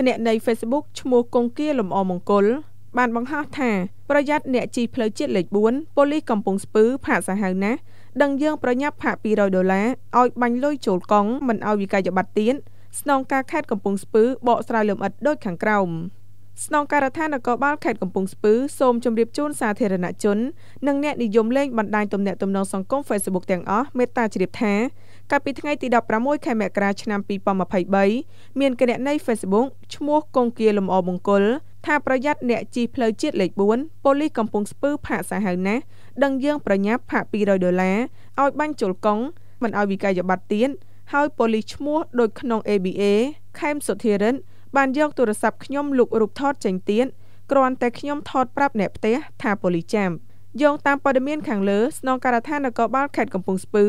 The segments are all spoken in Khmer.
គណនី Facebook ឈ្មោះគង្គាលំអមង្គលបានបង្ហោះថាប្រយ័ត្នអ្នកជិះផ្លូវជាតិលេខ4ប៉ូលីសកំពង់ស្ពឺផាកសាហាវណាស់ដឹងយើងប្រញាប់ផាក200ដុល្លារឲ្យបាញ់លុយចូលកង់មិនឲ្យវិក័យប័ត្រទៀតស្នងការខេត្តកំពង់ស្ពឺបកស្រាយលម្អិតដូចខាងក្រោមស្នងការដ្ឋាននគរបាលខេត្តកំពង់ស្ពឺសូមជម្រាបជូនសាធារណជននិងអ្នកនិយមលេងបណ្ដាញទំនាក់ទំនងសង្គម Facebook ទាំងអស់មេត្តាជ្រាបថាកាលពីថ្ងៃទី16ខែមករាឆ្នាំ2023មានគណនី Facebook ឈ្មោះកងគាលំអមង្គលថាប្រយ័ត្នអ្នកជិះផ្លូវជាតិលេខ4ប៉ូលីសកំពង់ស្ពឺផាកសាហាវណាស់ដឹងយើងប្រញាប់ផាក200ដុល្លារឲ្យបាញ់ជុលកង់មិនឲ្យវិក័យប័ត្រទៀតហើយប៉ូលីសឈ្មោះដូចក្នុង ABA ខេមសុធិរិទ្ធបានយកទូរស័ព្ទខ្ញុំលុករូបថតចេញទៀតគ្រាន់តែខ្ញុំថតប្រាប់អ្នកផ្ទះថាប៉ូលីសចាប់យោងតាមព័ត៌មានខាងលើស្នងការដ្ឋាននគរបាលខេត្តកំពង់ស្ពឺ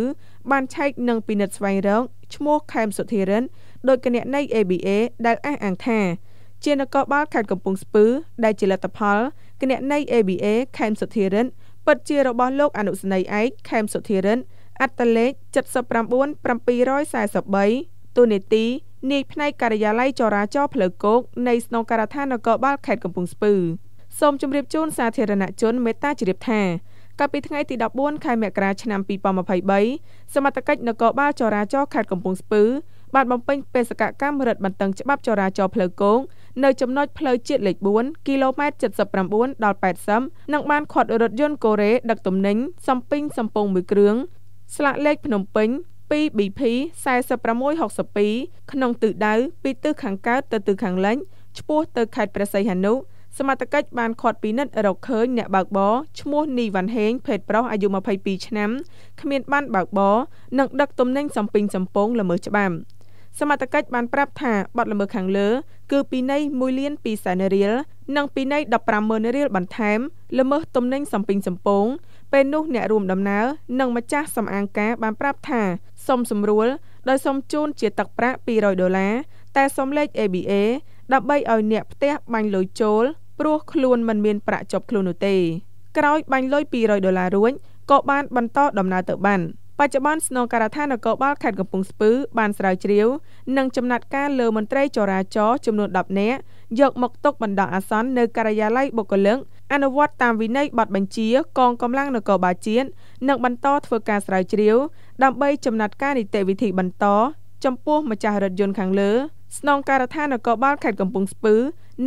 បានឆែកនិងពិនិត្យស្វែងរកឈ្មោះខេមសុធារិនដោយគណនី ABA ដែលអះអាងថា ជានគរបាលខេត្តកំពង់ស្ពឺដែលជាលទ្ធផលគណនី ABA ខេមសុធារិនពិតជារបស់លោកអនុស្នេហ៍ឯកខេមសុធារិនអត្តលេខ79743ទូនេតិនាយផ្នែកការិយាល័យចរាចរណ៍ផ្លូវគោកនៃស្នងការដ្ឋាននគរបាលខេត្តកំពង់ស្ពឺសូមជម្រាបជូនសាធារណជនមេត្តាជ្រាបថា កាលពីថ្ងៃទី14ខែមករាឆ្នាំ2023សមត្ថកិច្ចនគរបាលចរាចរណ៍ខេត្តកំពង់ស្ពឺបានបំពេញបេសកកម្មរឹតបន្តឹងច្បាប់ចរាចរណ៍ផ្លូវគោកនៅចំណុចផ្លូវជាតិលេខ4គីឡូម៉ែត្រ79ដល់80និងបានខាត់រថយន្តកូរ៉េដឹកទំនិញសំពេញសំពងមួយគ្រឿងស្លាកលេខភ្នំពេញ2 BP 4662ក្នុងទិសដៅពីទិសខាងកើតទៅទិសខាងលិចឆ្ពោះទៅខេត្តព្រះសីហនុសមត្ថកិច្ចបានខាត់ពិនិត្យរកឃើញអ្នកបើកបរឈ្មោះនីវ៉ាន់ហេងភេទប្រុសអាយុ22ឆ្នាំគ្មានបានបើកបរនិងដឹកទំនិញសំពីងសំពងល្មើសច្បាប់សមត្ថកិច្ចបានប្រាប់ថាបទល្មើសខាងលើ គឺពីនៃ1លាន2សែនរៀលនិងពីនៃ15ម៉ឺនរៀលបន្ថែមល្មើសទំនិញសំពេញសំពង ពេលនោះអ្នករួមដំណើរនិងម្ចាស់សំអាងការបានប្រាប់ថាសុំសម្រួលដោយសុំជូនជាទឹកប្រាក់200ដុល្លារតែសុំលេខ ABA ដើម្បីឲ្យអ្នកផ្ទះបាញ់លុយចូល ព្រោះខ្លួនមិនមានប្រាក់ជាប់ខ្លួននោះទេ ក្រោយបាញ់លុយ200ដុល្លាររួចក៏បានបន្តដំណើរទៅបាន បច្ចុប្បន្នស្នងការដ្ឋាននគរបាលខេត្តកំពង់ស្ពឺបានស្រាវជ្រាវនិងចំណាត់ការលើមន្ត្រីចរាចរណ៍ចំនួន10នាក់យកមកទុកបណ្ដោះអាសន្ននៅការិយាល័យបុគ្គលិកអនុវត្តតាមវិន័យបទបញ្ជា កងកម្លាំងនគរបាលជាតិនិងបន្តធ្វើការស្រាវជ្រាវដើម្បីចំណាត់ការនីតិវិធីបន្តចំពោះម្ចាស់រថយន្តខាងលើស្នងការដ្ឋាននគរបាលខេត្តកំពង់ស្ពឺ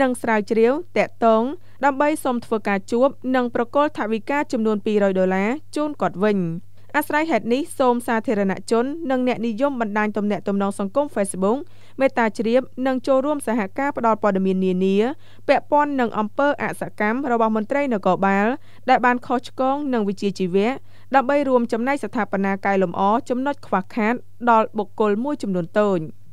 និងស្រាវជ្រាវតាក់ទងដើម្បីសុំធ្វើការជួបនិងប្រគល់ថវិកាចំនួន200ដុល្លារជូនគាត់វិញ។អាស្រ័យហេតុនេះសូមសាធារណជននិងអ្នកនិយមបណ្ដាញទំនាក់ទំនងសង្គម Facebook មេត្តាជ្រាបនិងចូលរួមសហការផ្តល់ព័ត៌មាននានាពាក់ព័ន្ធនឹងអំពើអសកម្មរបស់មន្ត្រីនគរបាល ដែលបានខុសឆ្គងនឹងវិជាជីវៈដើម្បីរួមចំណែកស្ថាបនាកែលម្អចំណុចខ្វះខាតដល់បុគ្គលមួយចំនួនតូច។